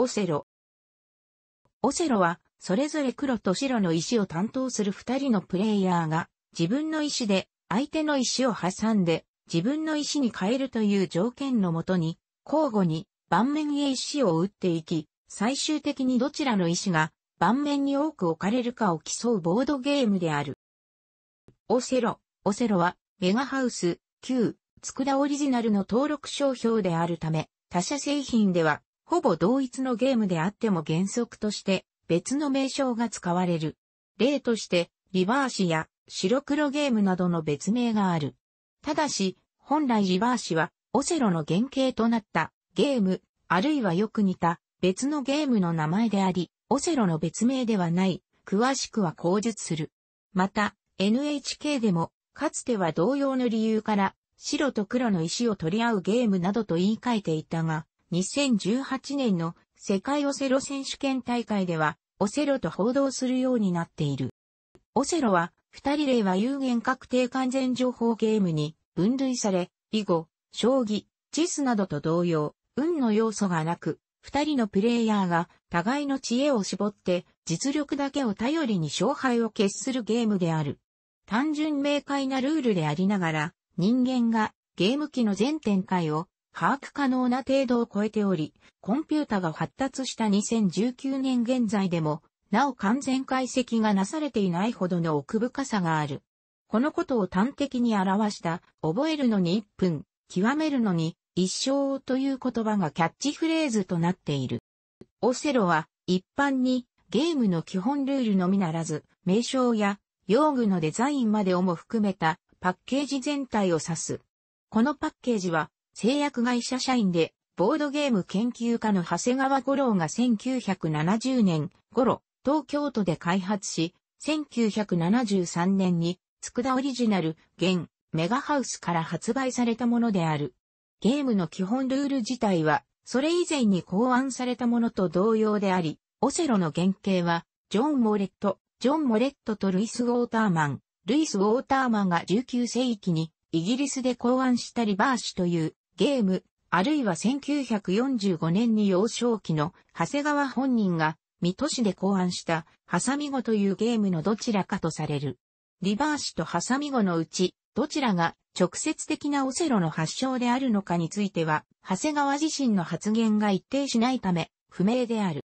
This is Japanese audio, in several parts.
オセロ。オセロは、それぞれ黒と白の石を担当する二人のプレイヤーが、自分の石で、相手の石を挟んで、自分の石に変えるという条件のもとに、交互に盤面へ石を打っていき、最終的にどちらの石が盤面に多く置かれるかを競うボードゲームである。オセロ、オセロはメガハウス、旧、佃オリジナルの登録商標であるため、他社製品ではほぼ同一のゲームであっても原則として別の名称が使われる。例として、リバーシや白黒ゲームなどの別名がある。ただし、本来リバーシはオセロの原型となったゲーム、あるいはよく似た別のゲームの名前であり、オセロの別名ではない、詳しくは口述する。また、NHK でも、かつては同様の理由から、白と黒の石を取り合うゲームなどと言い換えていたが、2018年の世界オセロ選手権大会では、オセロと報道するようになっている。オセロは、二人例は有限確定完全情報ゲームに分類され、囲碁、将棋、チスなどと同様、運の要素がなく、二人のプレイヤーが互いの知恵を絞って実力だけを頼りに勝敗を決するゲームである。単純明快なルールでありながら、人間がゲーム機の全展開を把握可能な程度を超えており、コンピュータが発達した2019年現在でも、なお完全解析がなされていないほどの奥深さがある。このことを端的に表した、覚えるのに1分、極めるのに一生という言葉がキャッチフレーズとなっている。オセロは一般にゲームの基本ルールのみならず、名称や用具のデザインまでをも含めたパッケージ全体を指す。このパッケージは製薬会社社員で、ボードゲーム研究家の長谷川五郎が1970年頃、東京都で開発し、1973年に、佃オリジナル、現、メガハウスから発売されたものである。ゲームの基本ルール自体は、それ以前に考案されたものと同様であり、オセロの原型は、ジョン・モレット、ジョン・モレットとルイス・ウォーターマン、ルイス・ウォーターマンが19世紀にイギリスで考案したリバーシュというゲーム、あるいは1945年に幼少期の長谷川本人が水戸市で考案した、ハサミ語というゲームのどちらかとされる。リバーシとハサミ語のうち、どちらが直接的なオセロの発祥であるのかについては、長谷川自身の発言が一定しないため、不明である。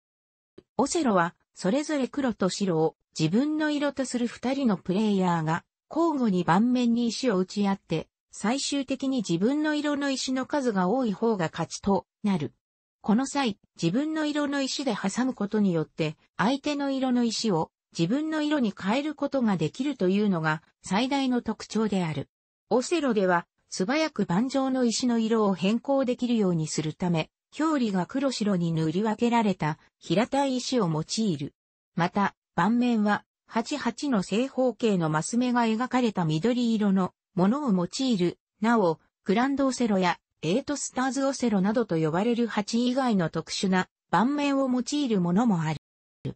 オセロは、それぞれ黒と白を自分の色とする二人のプレイヤーが、交互に盤面に石を打ち合って、最終的に自分の色の石の数が多い方が勝ちとなる。この際、自分の色の石で挟むことによって、相手の色の石を自分の色に変えることができるというのが最大の特徴である。オセロでは、素早く盤上の石の色を変更できるようにするため、表裏が黒白に塗り分けられた平たい石を用いる。また、盤面は、88の正方形のマス目が描かれた緑色のものを用いる、なお、グランドオセロやエイトスターズオセロなどと呼ばれる蜂以外の特殊な盤面を用いるものもある。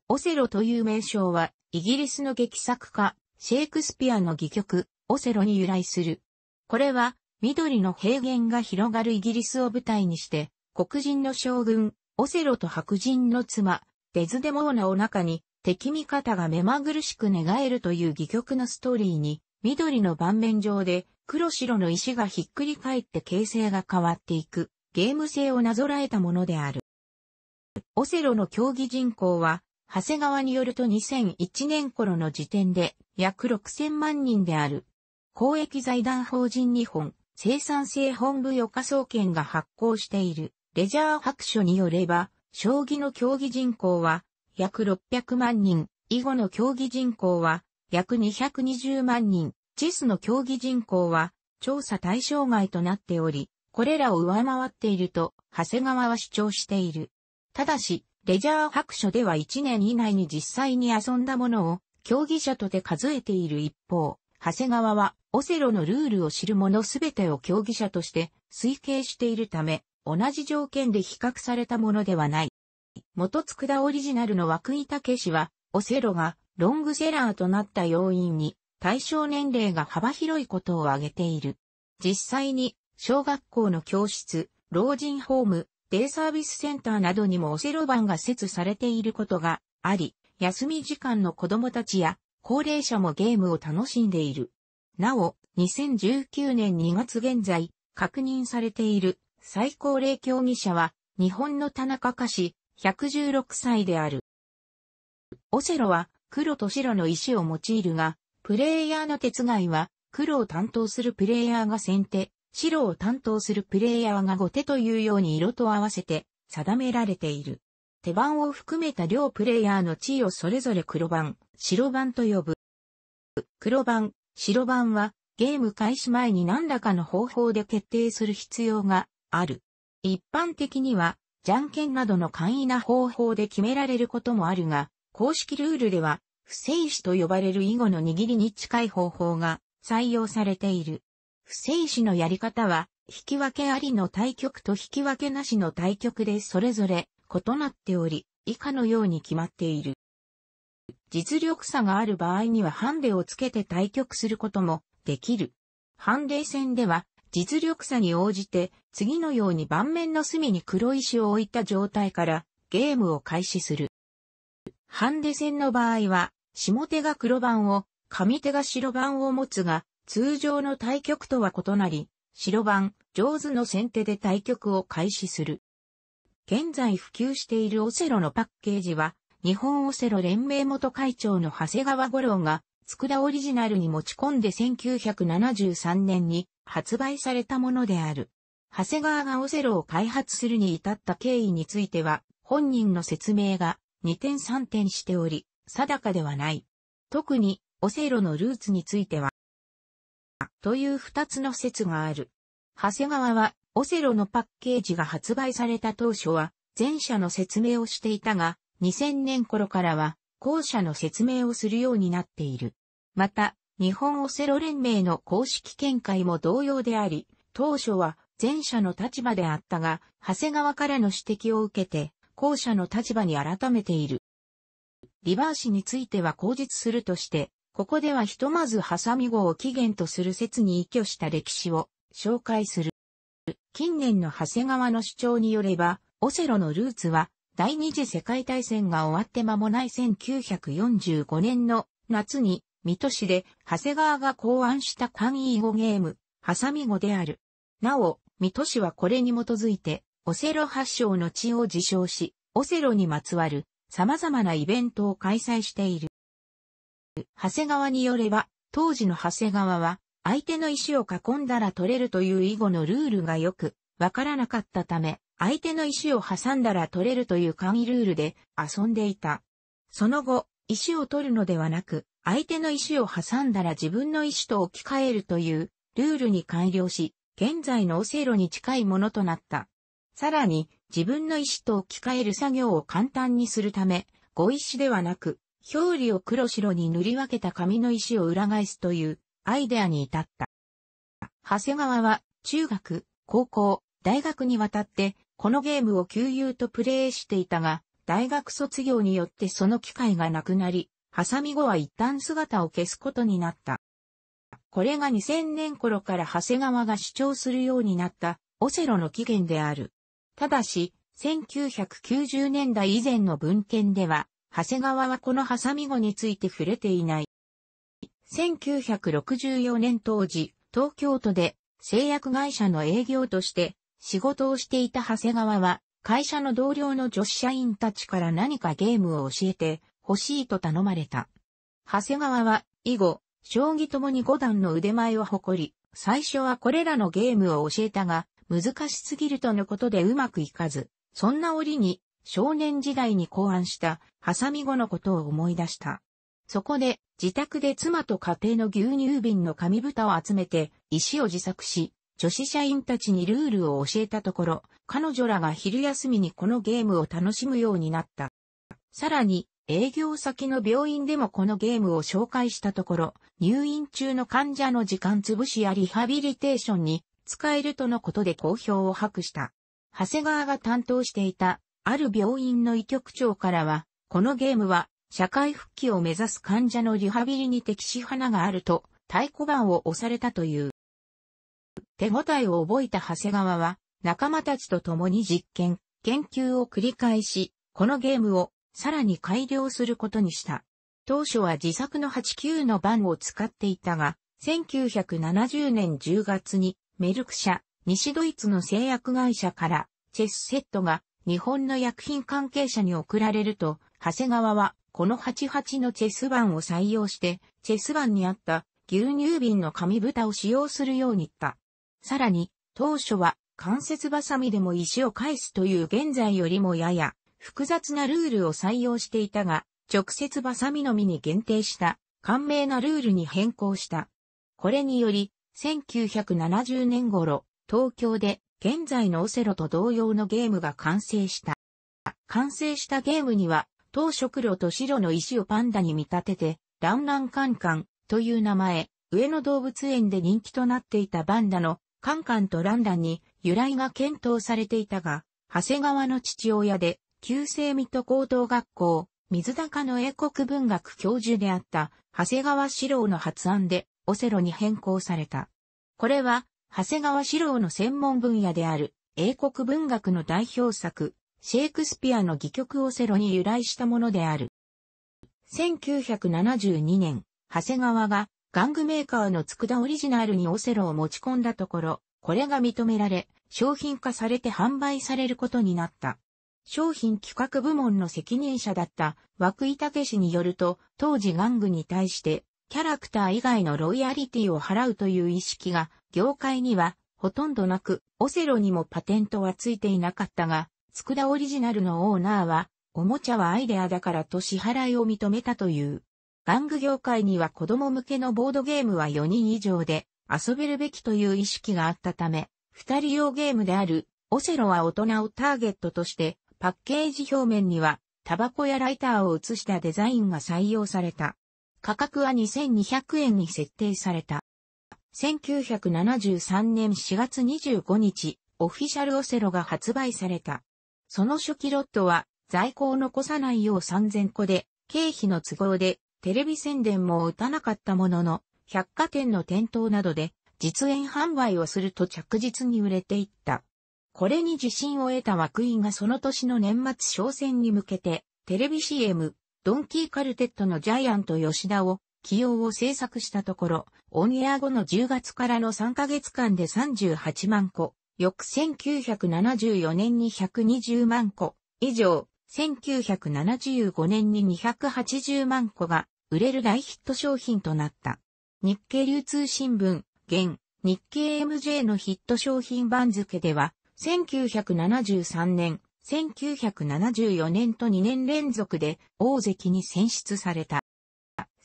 オセロという名称は、イギリスの劇作家、シェイクスピアの戯曲、オセロに由来する。これは、緑の平原が広がるイギリスを舞台にして、黒人の将軍、オセロと白人の妻、デズデモーナを中に、敵味方が目まぐるしく寝返るという戯曲のストーリーに緑の盤面上で黒白の石がひっくり返って形勢が変わっていくゲーム性をなぞらえたものである。オセロの競技人口は、長谷川によると2001年頃の時点で約6000万人である。公益財団法人日本生産性本部予科総研が発行しているレジャー白書によれば、将棋の競技人口は約600万人、囲碁の競技人口は約220万人、チェスの競技人口は調査対象外となっており、これらを上回っていると、長谷川は主張している。ただし、レジャー白書では1年以内に実際に遊んだものを競技者とて数えている一方、長谷川はオセロのルールを知る者すべてを競技者として推計しているため、同じ条件で比較されたものではない。元佃オリジナルの枠井武氏は、オセロがロングセラーとなった要因に対象年齢が幅広いことを挙げている。実際に小学校の教室、老人ホーム、デイサービスセンターなどにもオセロ版が設されていることがあり、休み時間の子供たちや高齢者もゲームを楽しんでいる。なお、2019年2月現在、確認されている最高齢競技者は、日本の田中歌詞116歳である。オセロは、黒と白の石を用いるが、プレイヤーの手違いは、黒を担当するプレイヤーが先手、白を担当するプレイヤーが後手というように色と合わせて定められている。手番を含めた両プレイヤーの地位をそれぞれ黒番、白番と呼ぶ。黒番、白番はゲーム開始前に何らかの方法で決定する必要がある。一般的には、じゃんけんなどの簡易な方法で決められることもあるが、公式ルールでは、不正死と呼ばれる囲碁の握りに近い方法が採用されている。不正死のやり方は、引き分けありの対局と引き分けなしの対局でそれぞれ異なっており、以下のように決まっている。実力差がある場合にはハンデをつけて対局することもできる。ハンデ戦では実力差に応じて次のように盤面の隅に黒石を置いた状態からゲームを開始する。ハンデ戦の場合は、下手が黒番を、上手が白番を持つが、通常の対局とは異なり、白番、上手の先手で対局を開始する。現在普及しているオセロのパッケージは、日本オセロ連盟元会長の長谷川五郎が、佃オリジナルに持ち込んで1973年に発売されたものである。長谷川がオセロを開発するに至った経緯については、本人の説明が二点三点しており、定かではない。特に、オセロのルーツについては、という二つの説がある。長谷川は、オセロのパッケージが発売された当初は、前者の説明をしていたが、2000年頃からは、後者の説明をするようになっている。また、日本オセロ連盟の公式見解も同様であり、当初は前者の立場であったが、長谷川からの指摘を受けて、後者の立場に改めている。リバーシについては口述するとして、ここではひとまずハサミ語を起源とする説に依拠した歴史を紹介する。近年の長谷川の主張によれば、オセロのルーツは第二次世界大戦が終わって間もない1945年の夏に水戸市で長谷川が考案した簡易語ゲーム、ハサミ語である。なお、水戸市はこれに基づいてオセロ発祥の地を自称し、オセロにまつわる様々なイベントを開催している。長谷川によれば、当時の長谷川は、相手の石を囲んだら取れるという囲碁のルールがよくわからなかったため、相手の石を挟んだら取れるという易ルールで遊んでいた。その後、石を取るのではなく、相手の石を挟んだら自分の石と置き換えるというルールに改良し、現在のオセロに近いものとなった。さらに、自分の意思と置き換える作業を簡単にするため、意石ではなく、表裏を黒白に塗り分けた紙の石を裏返すというアイデアに至った。長谷川は中学、高校、大学にわたってこのゲームを旧友とプレイしていたが、大学卒業によってその機会がなくなり、ハサミ後は一旦姿を消すことになった。これが2000年頃から長谷川が主張するようになったオセロの起源である。ただし、1990年代以前の文献では、長谷川はこのハサミ語について触れていない。1964年当時、東京都で製薬会社の営業として仕事をしていた長谷川は、会社の同僚の女子社員たちから何かゲームを教えて欲しいと頼まれた。長谷川は、以後、将棋ともに五段の腕前を誇り、最初はこれらのゲームを教えたが、難しすぎるとのことでうまくいかず、そんな折に少年時代に考案したハサミ語のことを思い出した。そこで自宅で妻と家庭の牛乳瓶の紙蓋を集めて石を自作し、女子社員たちにルールを教えたところ、彼女らが昼休みにこのゲームを楽しむようになった。さらに、営業先の病院でもこのゲームを紹介したところ、入院中の患者の時間潰しやリハビリテーションに使えるとのことで好評を博した。長谷川が担当していた、ある病院の医局長からは、このゲームは、社会復帰を目指す患者のリハビリに適し花があると、太鼓判を押されたという。手応えを覚えた長谷川は、仲間たちと共に実験、研究を繰り返し、このゲームをさらに改良することにした。当初は自作の89の番を使っていたが、1970年10月にメルク社、西ドイツの製薬会社から、チェスセットが日本の薬品関係者に送られると、長谷川はこの88のチェス版を採用して、チェス版にあった牛乳瓶の紙蓋を使用するように言った。さらに、当初は関節バサミでも石を返すという現在よりもやや複雑なルールを採用していたが、直接バサミのみに限定した、簡明なルールに変更した。これにより、1970年頃、東京で現在のオセロと同様のゲームが完成した。完成したゲームには、当初黒と白の石をパンダに見立てて、ランランカンカンという名前、上野動物園で人気となっていたバンダのカンカンとランランに由来が検討されていたが、長谷川の父親で、旧制水戸高等学校、水高の英国文学教授であった、長谷川史郎の発案で、オセロに変更された。これは、長谷川史郎の専門分野である、英国文学の代表作、シェイクスピアの戯曲オセロに由来したものである。1972年、長谷川が、玩具メーカーの佃オリジナルにオセロを持ち込んだところ、これが認められ、商品化されて販売されることになった。商品企画部門の責任者だった涌井武氏によると、当時玩具に対してキャラクター以外のロイヤリティを払うという意識が、業界にはほとんどなく、オセロにもパテントはついていなかったが、つくだオリジナルのオーナーは、おもちゃはアイデアだからと支払いを認めたという。玩具業界には子供向けのボードゲームは4人以上で遊べるべきという意識があったため、二人用ゲームであるオセロは大人をターゲットとしてパッケージ表面にはタバコやライターを写したデザインが採用された。価格は2200円に設定された。1973年4月25日、オフィシャルオセロが発売された。その初期ロットは、在庫を残さないよう3000個で、経費の都合で、テレビ宣伝も打たなかったものの、百貨店の店頭などで、実演販売をすると着実に売れていった。これに自信を得た枠井がその年の年末商戦に向けて、テレビ CM、ドンキーカルテットのジャイアント吉田を起用を制作したところ、オンエア後の10月からの3ヶ月間で38万個、翌1974年に120万個以上、1975年に280万個が売れる大ヒット商品となった。日経流通新聞、現、日経 MJ のヒット商品番付では、1973年、1974年と2年連続で大関に選出された。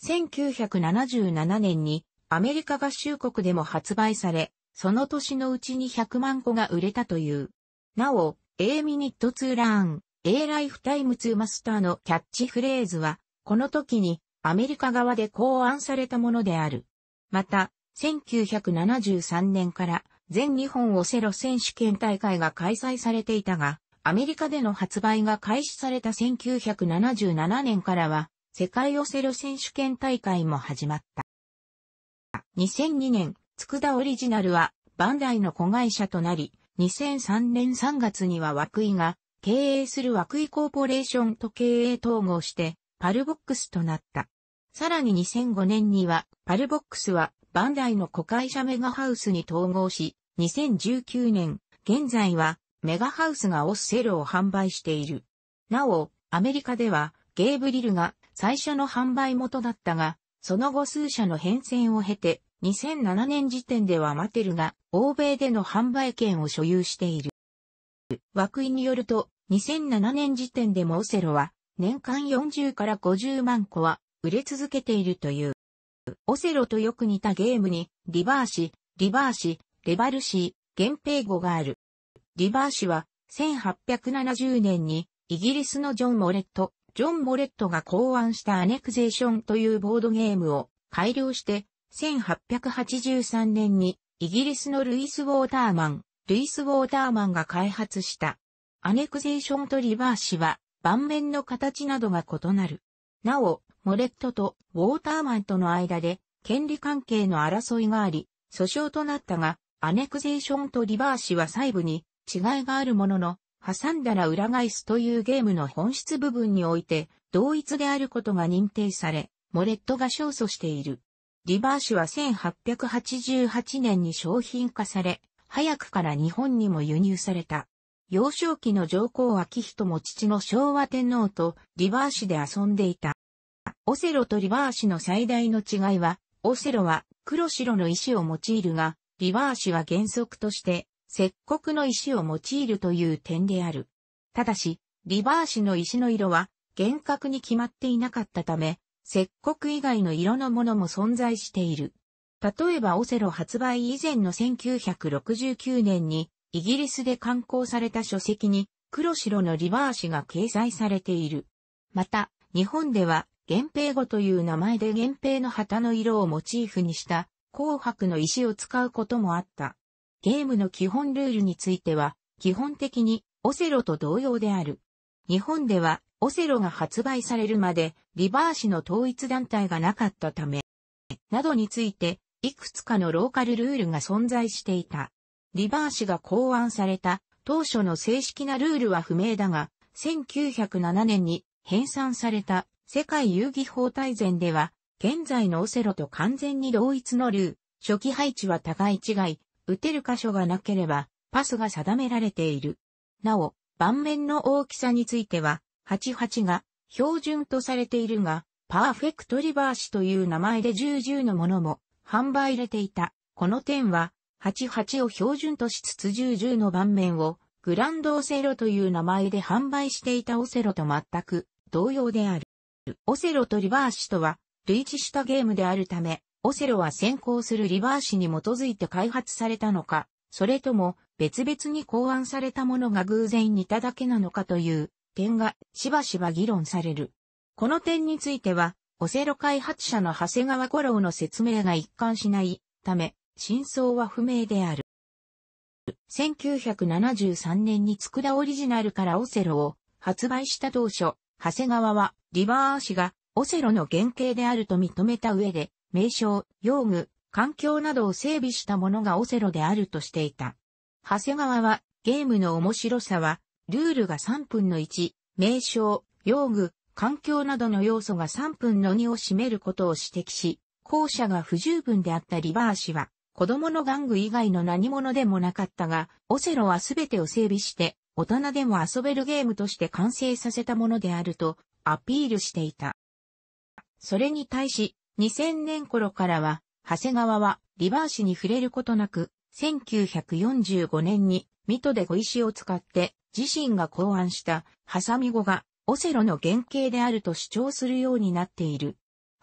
1977年にアメリカ合衆国でも発売され、その年のうちに100万個が売れたという。なお、A ミニットツーラーン、A ライフタイムツーマスターのキャッチフレーズは、この時にアメリカ側で考案されたものである。また、1973年から全日本オセロ選手権大会が開催されていたが、アメリカでの発売が開始された1977年からは、世界オセロ選手権大会も始まった。2002年、佃オリジナルは、バンダイの子会社となり、2003年3月には枠井が、経営する枠井コーポレーションと経営統合して、パルボックスとなった。さらに2005年には、パルボックスは、バンダイの子会社メガハウスに統合し、2019年、現在は、メガハウスがオスセルを販売している。なお、アメリカでは、ゲイブリルが最初の販売元だったが、その後数社の変遷を経て、2007年時点ではマテルが欧米での販売権を所有している。枠井によると、2007年時点でもオセロは年間40から50万個は売れ続けているという。オセロとよく似たゲームにリバーシ、リバーシ、レバルシー、原平語がある。リバー氏は、1870年に、イギリスのジョン・モレット、ジョン・モレットが考案したアネクゼーションというボードゲームを改良して、1883年にイギリスのルイス・ウォーターマン、ルイス・ウォーターマンが開発した。アネクゼーションとリバーシは、盤面の形などが異なる。なお、モレットとウォーターマンとの間で、権利関係の争いがあり、訴訟となったが、アネクゼーションとリバーシは細部に違いがあるものの、挟んだら裏返すというゲームの本質部分において、同一であることが認定され、モレットが勝訴している。リバーシュは1888年に商品化され、早くから日本にも輸入された。幼少期の上皇明人も父の昭和天皇とリバーシで遊んでいた。オセロとリバーシの最大の違いは、オセロは黒白の石を用いるが、リバーシは原則として石刻の石を用いるという点である。ただし、リバーシの石の色は厳格に決まっていなかったため、石刻以外の色のものも存在している。例えばオセロ発売以前の1969年にイギリスで刊行された書籍に黒白のリバーシが掲載されている。また、日本では源平語という名前で源平の旗の色をモチーフにした紅白の石を使うこともあった。ゲームの基本ルールについては、基本的にオセロと同様である。日本ではオセロが発売されるまでリバーシの統一団体がなかったため、などについていくつかのローカルルールが存在していた。リバーシが考案された当初の正式なルールは不明だが、1907年に編纂された世界遊戯法大全では、現在のオセロと完全に同一のルー、初期配置は互い違い、打てる箇所がなければ、パスが定められている。なお、盤面の大きさについては、88が標準とされているが、パーフェクトリバーシという名前で1010のものも販売れていた。この点は、88を標準としつつ1010の盤面をグランドオセロという名前で販売していたオセロと全く同様である。オセロとリバーシとは類似したゲームであるため、オセロは先行するリバーシに基づいて開発されたのか、それとも別々に考案されたものが偶然似ただけなのかという点がしばしば議論される。この点については、オセロ開発者の長谷川五郎の説明が一貫しないため、真相は不明である。1973年に佃オリジナルからオセロを発売した当初、長谷川はリバーシがオセロの原型であると認めた上で、名称、用具、環境などを整備したものがオセロであるとしていた。長谷川は、ゲームの面白さは、ルールが3分の1、名称、用具、環境などの要素が3分の2を占めることを指摘し、後者が不十分であったリバー氏は、子供の玩具以外の何者でもなかったが、オセロは全てを整備して、大人でも遊べるゲームとして完成させたものであると、アピールしていた。それに対し、2000年頃からは、長谷川はリバーシに触れることなく、1945年に水戸で小石を使って自身が考案したハサミ語がオセロの原型であると主張するようになっている。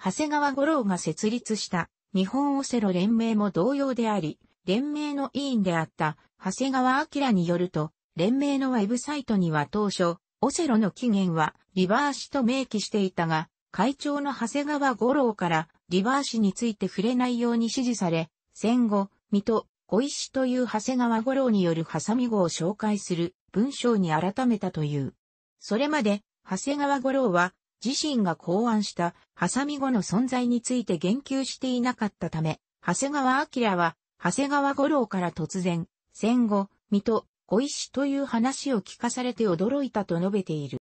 長谷川五郎が設立した日本オセロ連盟も同様であり、連盟の委員であった長谷川明によると、連盟のウェブサイトには当初、オセロの起源はリバーシと明記していたが、会長の長谷川五郎からリバー氏について触れないように指示され、戦後、水戸、小石という長谷川五郎によるハサミ語を紹介する文章に改めたという。それまで、長谷川五郎は自身が考案したハサミ語の存在について言及していなかったため、長谷川明は、長谷川五郎から突然、戦後、水戸、小石という話を聞かされて驚いたと述べている。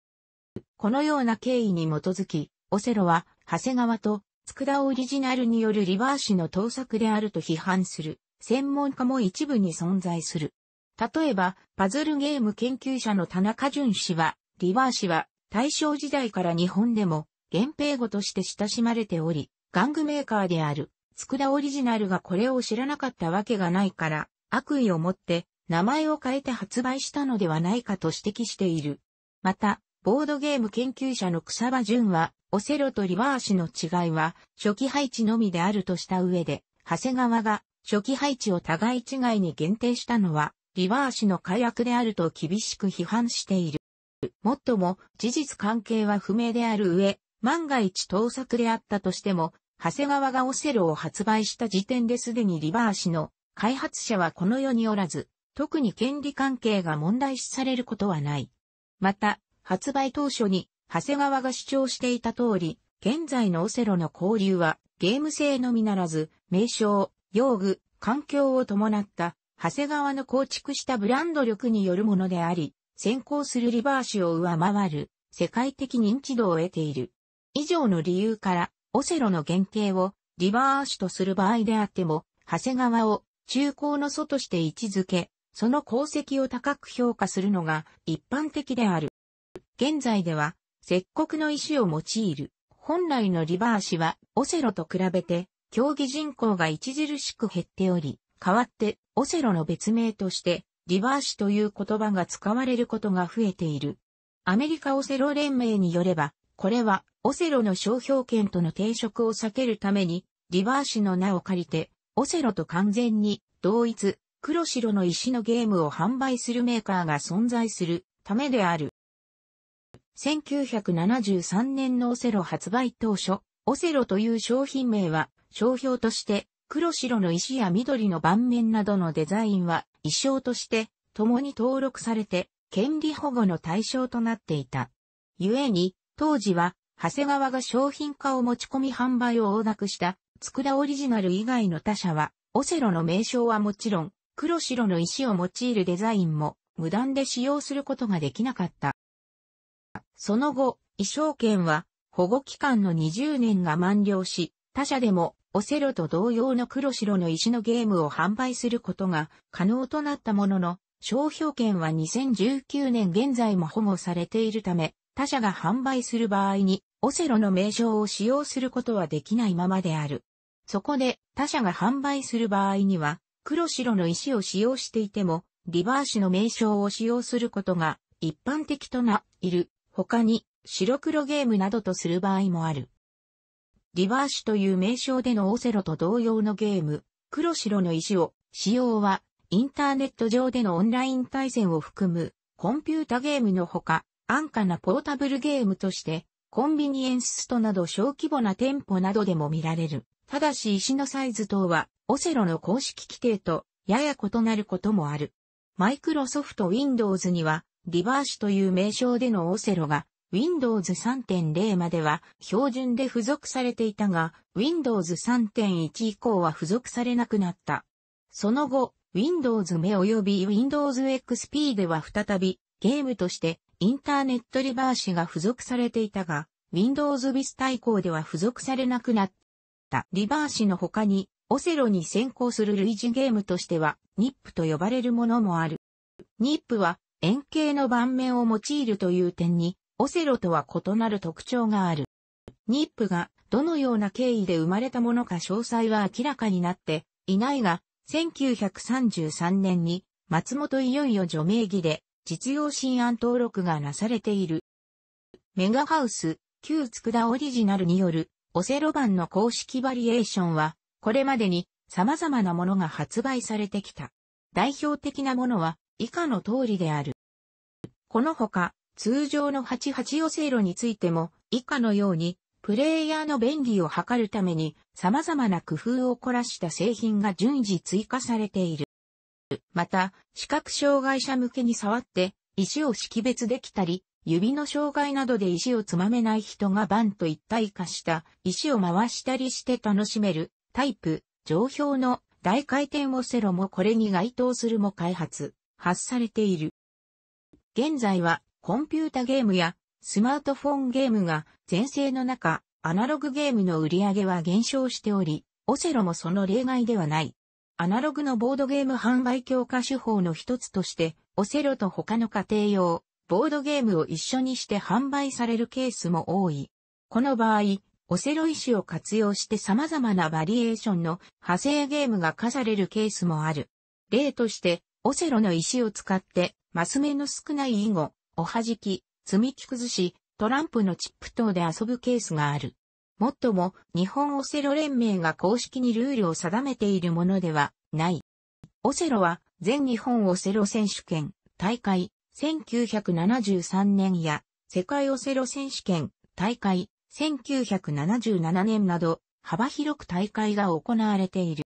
このような経緯に基づき、オセロは、長谷川と、佃オリジナルによるリバーシの盗作であると批判する、専門家も一部に存在する。例えば、パズルゲーム研究者の田中淳氏は、リバーシは、大正時代から日本でも、源平語として親しまれており、玩具メーカーである、佃オリジナルがこれを知らなかったわけがないから、悪意を持って、名前を変えて発売したのではないかと指摘している。また、ボードゲーム研究者の草場淳は、オセロとリバーシの違いは、初期配置のみであるとした上で、長谷川が初期配置を互い違いに限定したのは、リバーシの解約であると厳しく批判している。もっとも、事実関係は不明である上、万が一盗作であったとしても、長谷川がオセロを発売した時点ですでにリバーシの開発者はこの世におらず、特に権利関係が問題視されることはない。また、発売当初に、長谷川が主張していた通り、現在のオセロの交流は、ゲーム性のみならず、名称、用具、環境を伴った、長谷川の構築したブランド力によるものであり、先行するリバーシを上回る、世界的認知度を得ている。以上の理由から、オセロの原型をリバーシとする場合であっても、長谷川を中高の祖として位置づけ、その功績を高く評価するのが一般的である。現在では、石刻の石を用いる。本来のリバーシは、オセロと比べて、競技人口が著しく減っており、代わって、オセロの別名として、リバーシという言葉が使われることが増えている。アメリカオセロ連盟によれば、これは、オセロの商標権との抵触を避けるために、リバーシの名を借りて、オセロと完全に、同一、黒白の石のゲームを販売するメーカーが存在するためである。1973年のオセロ発売当初、オセロという商品名は、商標として、黒白の石や緑の盤面などのデザインは、衣装として、共に登録されて、権利保護の対象となっていた。故に、当時は、長谷川が商品化を持ち込み販売を大諾した、佃オリジナル以外の他社は、オセロの名称はもちろん、黒白の石を用いるデザインも、無断で使用することができなかった。その後、衣装券は保護期間の20年が満了し、他社でもオセロと同様の黒白の石のゲームを販売することが可能となったものの、商標券は2019年現在も保護されているため、他社が販売する場合に、オセロの名称を使用することはできないままである。そこで、他社が販売する場合には、黒白の石を使用していても、リバーシの名称を使用することが一般的とな、いる。他に白黒ゲームなどとする場合もある。リバーシュという名称でのオセロと同様のゲーム、黒白の石を、使用は、インターネット上でのオンライン対戦を含む、コンピュータゲームのほか、安価なポータブルゲームとして、コンビニエンスストなど小規模な店舗などでも見られる。ただし石のサイズ等は、オセロの公式規定と、やや異なることもある。マイクロソフト Windows には、リバーシという名称でのオセロが Windows 3.0までは標準で付属されていたが Windows 3.1以降は付属されなくなった。その後、Windows 目及び Windows XP では再びゲームとしてインターネットリバーシが付属されていたが Windows Vista 以降では付属されなくなった。リバーシの他にオセロに先行する類似ゲームとしては NIP と呼ばれるものもある。NIP は円形の盤面を用いるという点に、オセロとは異なる特徴がある。ニップがどのような経緯で生まれたものか詳細は明らかになっていないが、1933年に松本いよいよ除名義で実用新案登録がなされている。メガハウス、旧佃オリジナルによるオセロ版の公式バリエーションは、これまでに様々なものが発売されてきた。代表的なものは、以下の通りである。このほか、通常の88オセロについても、以下のように、プレイヤーの便利を図るために、様々な工夫を凝らした製品が順次追加されている。また、視覚障害者向けに触って、石を識別できたり、指の障害などで石をつまめない人がバンと一体化した石を回したりして楽しめるタイプ、上表の大回転オセロもこれに該当するも開発。発されている。現在はコンピュータゲームやスマートフォンゲームが全盛の中、アナログゲームの売り上げは減少しており、オセロもその例外ではない。アナログのボードゲーム販売強化手法の一つとして、オセロと他の家庭用、ボードゲームを一緒にして販売されるケースも多い。この場合、オセロ石を活用して様々なバリエーションの派生ゲームが課されるケースもある。例として、オセロの石を使って、マス目の少ない囲碁、おはじき、積み木崩し、トランプのチップ等で遊ぶケースがある。もっとも、日本オセロ連盟が公式にルールを定めているものではない。オセロは、全日本オセロ選手権、大会、1973年や、世界オセロ選手権、大会、1977年など、幅広く大会が行われている。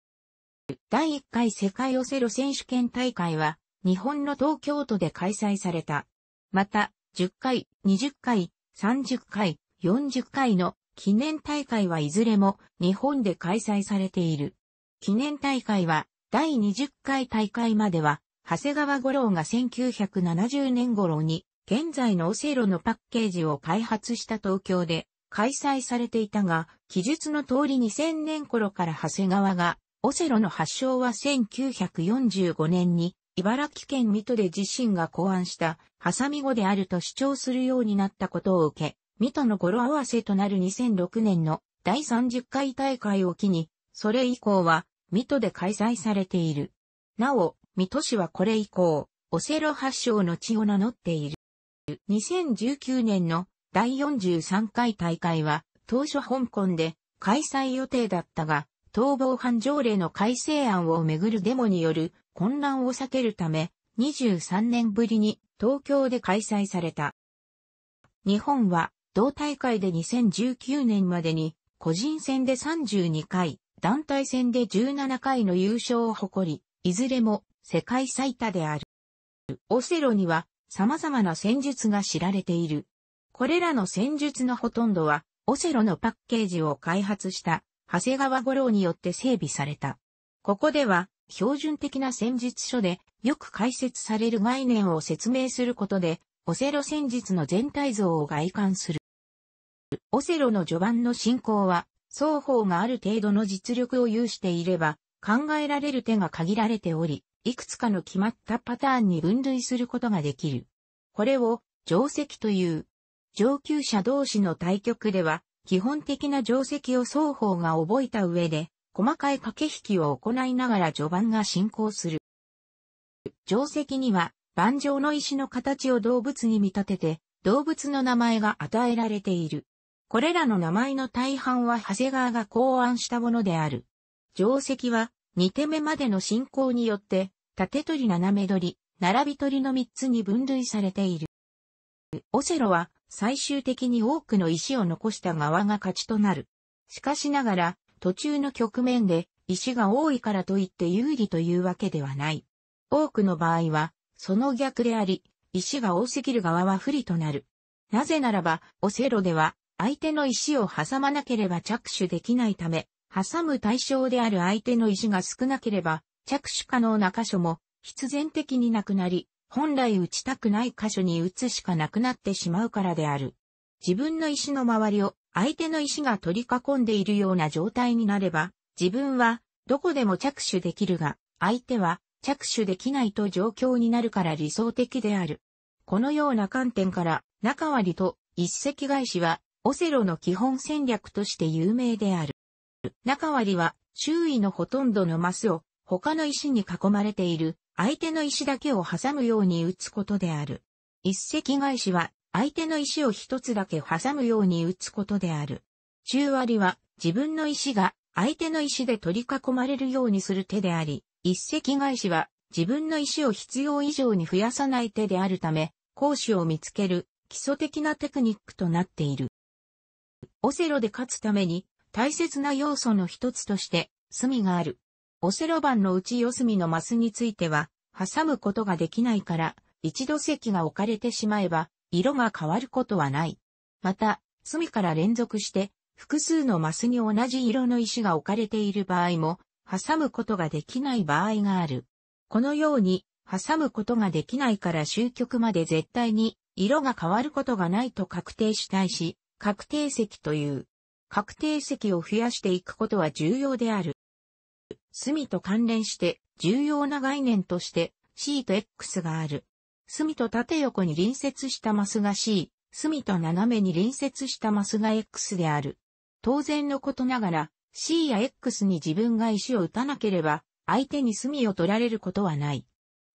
第1回世界オセロ選手権大会は、日本の東京都で開催された。また、10回、20回、30回、40回の記念大会はいずれも日本で開催されている。記念大会は第20回大会までは長谷川五郎が1970年頃に現在のオセロのパッケージを開発した東京で開催されていたが、記述の通り2000年頃から長谷川がオセロの発祥は1945年に茨城県水戸で自身が考案したハサミ語であると主張するようになったことを受け、水戸の語呂合わせとなる2006年の第30回大会を機に、それ以降は水戸で開催されている。なお、水戸市はこれ以降、オセロ発祥の地を名乗っている。2019年の第43回大会は当初香港で開催予定だったが、逃亡犯条例の改正案をめぐるデモによる混乱を避けるため、23年ぶりに東京で開催された。日本は同大会で2019年までに個人戦で32回、団体戦で17回の優勝を誇り、いずれも世界最多である。オセロには様々な戦術が知られている。これらの戦術のほとんどは、オセロのパッケージを開発した長谷川五郎によって整備された。ここでは、標準的な戦術書で、よく解説される概念を説明することで、オセロ戦術の全体像を外観する。オセロの序盤の進行は、双方がある程度の実力を有していれば、考えられる手が限られており、いくつかの決まったパターンに分類することができる。これを、定石という。上級者同士の対局では、基本的な定石を双方が覚えた上で、細かい駆け引きを行いながら序盤が進行する。定石には、盤上の石の形を動物に見立てて、動物の名前が与えられている。これらの名前の大半は長谷川が考案したものである。定石は、2手目までの進行によって、縦取り斜め取り、並び取りの3つに分類されている。オセロは、最終的に多くの石を残した側が勝ちとなる。しかしながら、途中の局面で石が多いからといって有利というわけではない。多くの場合は、その逆であり、石が多すぎる側は不利となる。なぜならば、オセロでは、相手の石を挟まなければ着手できないため、挟む対象である相手の石が少なければ、着手可能な箇所も必然的になくなり、本来打ちたくない箇所に打つしかなくなってしまうからである。自分の石の周りを相手の石が取り囲んでいるような状態になれば、自分はどこでも着手できるが、相手は着手できないと状況になるから理想的である。このような観点から、中割と一石返しは、オセロの基本戦略として有名である。中割は、周囲のほとんどのマスを、他の石に囲まれている相手の石だけを挟むように打つことである。一石返しは、相手の石を一つだけ挟むように打つことである。中割は、自分の石が相手の石で取り囲まれるようにする手であり、一石返しは、自分の石を必要以上に増やさない手であるため、攻守を見つける基礎的なテクニックとなっている。オセロで勝つために大切な要素の一つとして、隅がある。オセロ版のうち四隅のマスについては、挟むことができないから、一度席が置かれてしまえば、色が変わることはない。また、隅から連続して、複数のマスに同じ色の石が置かれている場合も、挟むことができない場合がある。このように、挟むことができないから終局まで絶対に色が変わることがないと確定したいし、確定席という。確定席を増やしていくことは重要である。隅と関連して重要な概念として C と X がある。隅と縦横に隣接したマスが C、隅と斜めに隣接したマスが X である。当然のことながら C や X に自分が石を打たなければ相手に隅を取られることはない。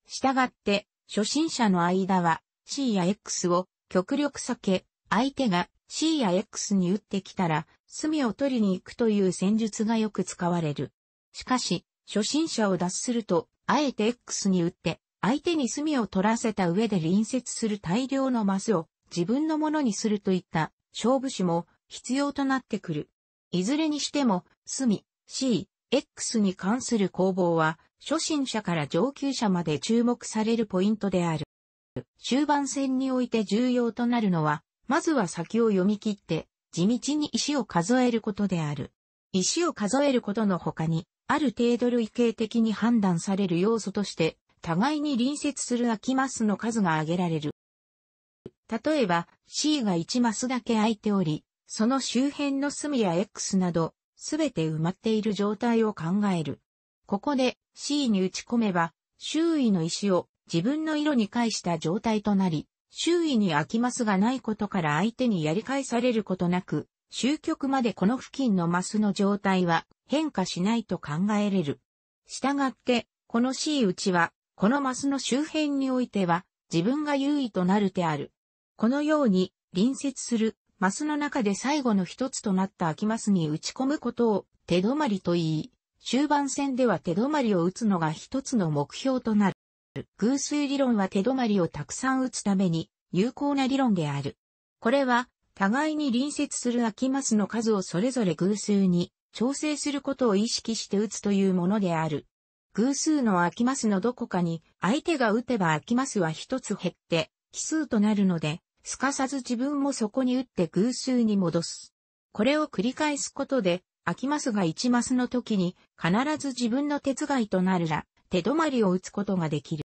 したがって初心者の間は C や X を極力避け、相手が C や X に打ってきたら、隅を取りに行くという戦術がよく使われる。しかし、初心者を脱すると、あえて X に打って、相手に隅を取らせた上で隣接する大量のマスを自分のものにするといった勝負種も必要となってくる。いずれにしても、隅、C、X に関する攻防は、初心者から上級者まで注目されるポイントである。終盤戦において重要となるのは、まずは先を読み切って、地道に石を数えることである。石を数えることの他に、ある程度類型的に判断される要素として、互いに隣接する空きマスの数が挙げられる。例えば、C が1マスだけ空いており、その周辺の隅や X など、すべて埋まっている状態を考える。ここで C に打ち込めば、周囲の石を自分の色に返した状態となり、周囲に空きマスがないことから相手にやり返されることなく、終局までこの付近のマスの状態は変化しないと考えれる。したがって、この C 打ちは、このマスの周辺においては、自分が優位となるである。このように、隣接する、マスの中で最後の一つとなった空きマスに打ち込むことを、手止まりと言い、終盤戦では手止まりを打つのが一つの目標となる。偶数理論は手止まりをたくさん打つために有効な理論である。これは互いに隣接する空きマスの数をそれぞれ偶数に調整することを意識して打つというものである。偶数の空きマスのどこかに相手が打てば空きマスは一つ減って奇数となるので、すかさず自分もそこに打って偶数に戻す。これを繰り返すことで、空きマスが1マスの時に必ず自分の手使いとなるら、手止まりを打つことができる。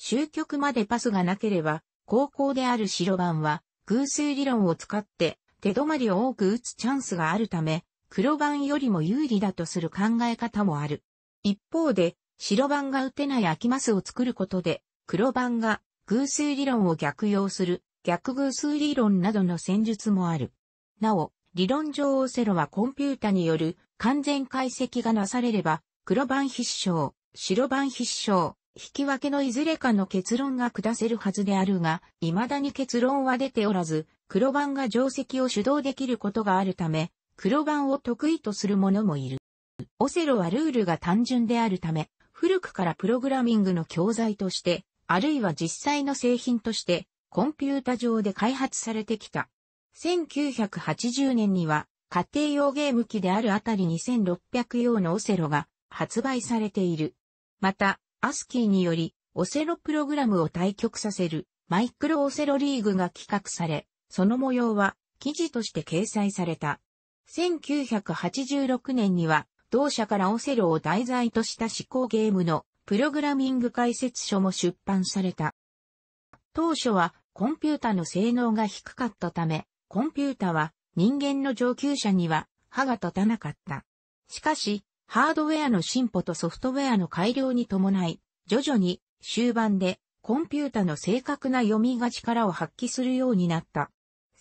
終局までパスがなければ、高校である白番は偶数理論を使って手止まりを多く打つチャンスがあるため、黒番よりも有利だとする考え方もある。一方で、白番が打てない空きマスを作ることで、黒番が偶数理論を逆用する逆偶数理論などの戦術もある。なお、理論上オセロはコンピュータによる完全解析がなされれば、黒番必勝、白番必勝、引き分けのいずれかの結論が下せるはずであるが、未だに結論は出ておらず、黒番が定石を主導できることがあるため、黒番を得意とする者もいる。オセロはルールが単純であるため、古くからプログラミングの教材として、あるいは実際の製品として、コンピュータ上で開発されてきた。1980年には、家庭用ゲーム機であるあたり2600用のオセロが発売されている。また、アスキーにより、オセロプログラムを対局させる、マイクロオセロリーグが企画され、その模様は、記事として掲載された。1986年には、同社からオセロを題材とした思考ゲームのプログラミング解説書も出版された。当初はコンピュータの性能が低かったため、コンピュータは人間の上級者には歯が立たなかった。しかし、ハードウェアの進歩とソフトウェアの改良に伴い、徐々に終盤でコンピュータの正確な読みが力を発揮するようになった。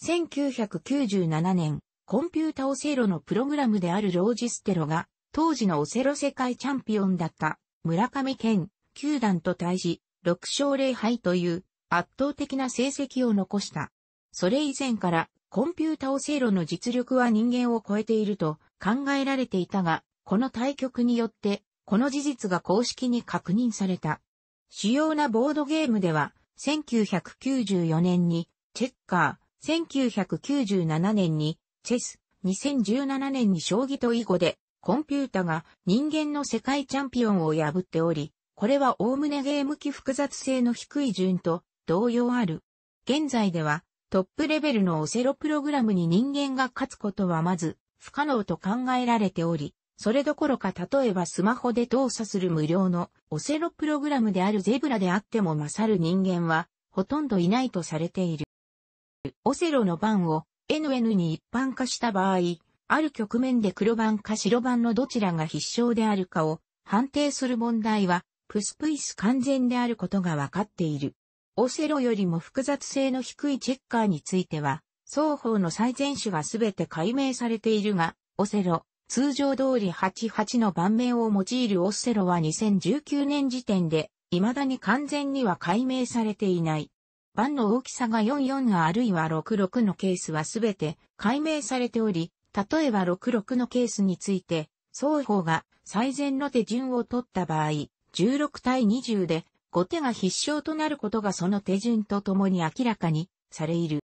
1997年、コンピュータオセロのプログラムであるロージステロが、当時のオセロ世界チャンピオンだった村上健球団と対し、6勝0敗という圧倒的な成績を残した。それ以前からコンピュータオセロの実力は人間を超えていると考えられていたが、この対局によって、この事実が公式に確認された。主要なボードゲームでは、1994年にチェッカー、1997年にチェス、2017年に将棋と囲碁で、コンピュータが人間の世界チャンピオンを破っており、これは概ねゲーム機複雑性の低い順と同様ある。現在ではトップレベルのオセロプログラムに人間が勝つことはまず不可能と考えられており、それどころか例えばスマホで動作する無料のオセロプログラムであるゼブラであっても勝る人間はほとんどいないとされている。オセロの番を NN に一般化した場合、ある局面で黒番か白番のどちらが必勝であるかを判定する問題はプスプイス完全であることがわかっている。オセロよりも複雑性の低いチェッカーについては、双方の最善手がすべて解明されているが、オセロ、通常通り88の盤面を用いるオセロは2019年時点で、未だに完全には解明されていない。盤の大きさが44あるいは66のケースはすべて解明されており、例えば66のケースについて、双方が最善の手順を取った場合、16対20で5手が必勝となることがその手順とともに明らかにされいる。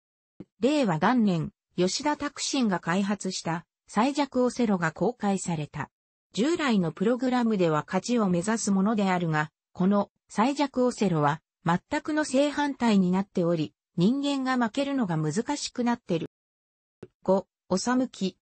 令和元年、吉田拓信が開発した最弱オセロが公開された。従来のプログラムでは勝ちを目指すものであるが、この最弱オセロは全くの正反対になっており、人間が負けるのが難しくなってる。5、おさむき。